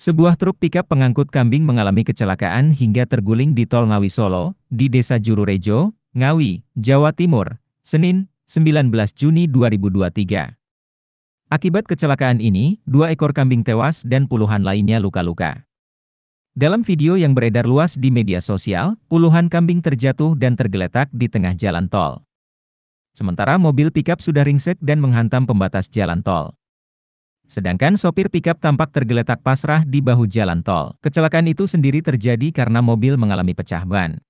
Sebuah truk pickup pengangkut kambing mengalami kecelakaan hingga terguling di tol Ngawi Solo, di Desa Jururejo, Ngawi, Jawa Timur, Senin, 19 Juni 2023. Akibat kecelakaan ini, dua ekor kambing tewas dan puluhan lainnya luka-luka. Dalam video yang beredar luas di media sosial, puluhan kambing terjatuh dan tergeletak di tengah jalan tol. Sementara mobil pickup sudah ringsek dan menghantam pembatas jalan tol. Sedangkan sopir pickup tampak tergeletak pasrah di bahu jalan tol. Kecelakaan itu sendiri terjadi karena mobil mengalami pecah ban.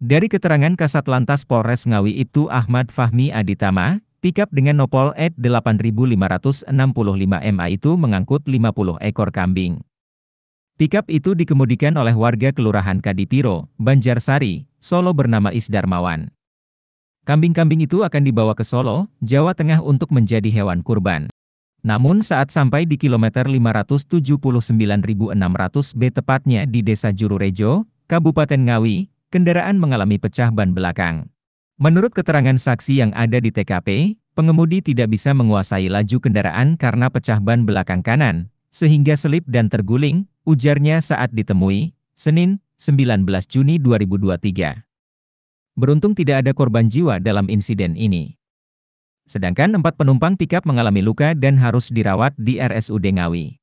Dari keterangan Kasat Lantas Polres Ngawi itu Ahmad Fahmi Aditama, pickup dengan nopol e 8565 MA itu mengangkut 50 ekor kambing. Pickup itu dikemudikan oleh warga Kelurahan Kadipiro, Banjarsari, Solo bernama Isdarmawan. Kambing-kambing itu akan dibawa ke Solo, Jawa Tengah untuk menjadi hewan kurban. Namun saat sampai di kilometer 579.600 B tepatnya di Desa Jururejo, Kabupaten Ngawi, kendaraan mengalami pecah ban belakang. Menurut keterangan saksi yang ada di TKP, pengemudi tidak bisa menguasai laju kendaraan karena pecah ban belakang kanan, sehingga selip dan terguling, ujarnya saat ditemui, Senin, 19 Juni 2023. Beruntung tidak ada korban jiwa dalam insiden ini. Sedangkan empat penumpang pickup mengalami luka dan harus dirawat di RSUD Ngawi.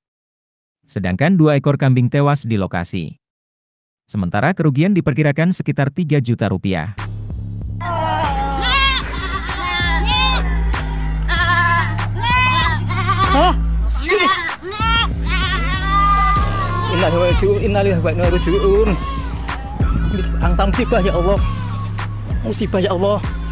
Sedangkan dua ekor kambing tewas di lokasi. Sementara kerugian diperkirakan sekitar 3 juta rupiah. musibah ya Allah. Musibah ya Allah.